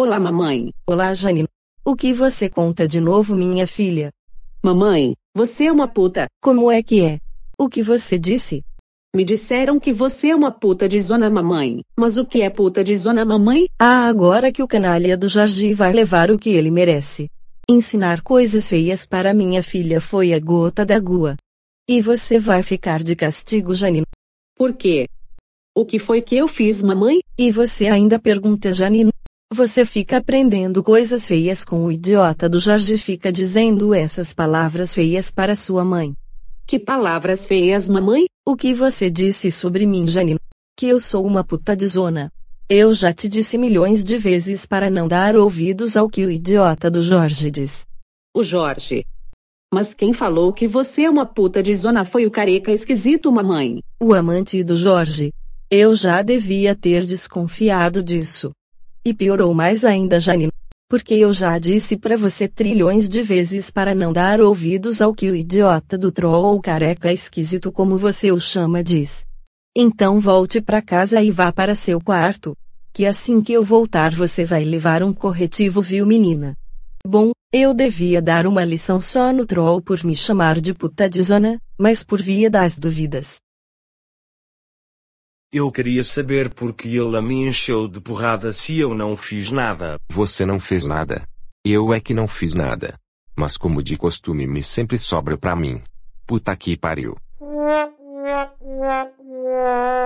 Olá, mamãe. Olá, Jane. O que você conta de novo, minha filha? Mamãe, você é uma puta. Como é que é? O que você disse? Me disseram que você é uma puta de zona mamãe. Mas o que é puta de zona mamãe? Ah, agora que o canalha do Jardim vai levar o que ele merece. Ensinar coisas feias para minha filha foi a gota da agua. E você vai ficar de castigo, Janine. Por quê? O que foi que eu fiz, mamãe? E você ainda pergunta, Janine. Você fica aprendendo coisas feias com o idiota do Jorge fica dizendo essas palavras feias para sua mãe. Que palavras feias, mamãe? O que você disse sobre mim, Janine? Que eu sou uma puta de zona. Eu já te disse milhões de vezes para não dar ouvidos ao que o idiota do Jorge diz. O Jorge. Mas quem falou que você é uma puta de zona foi o careca esquisito, mamãe. O amante do Jorge. Eu já devia ter desconfiado disso. E piorou mais ainda Janine. Porque eu já disse para você trilhões de vezes para não dar ouvidos ao que o idiota do troll ou careca esquisito como você o chama diz. Então volte para casa e vá para seu quarto. Que assim que eu voltar você vai levar um corretivo viu menina. Bom, eu devia dar uma lição só no troll por me chamar de puta de zona, mas por via das dúvidas, eu queria saber porque ele me encheu de porrada se eu não fiz nada. Você não fez nada. Eu é que não fiz nada. Mas como de costume me sempre sobra pra mim. Puta que pariu.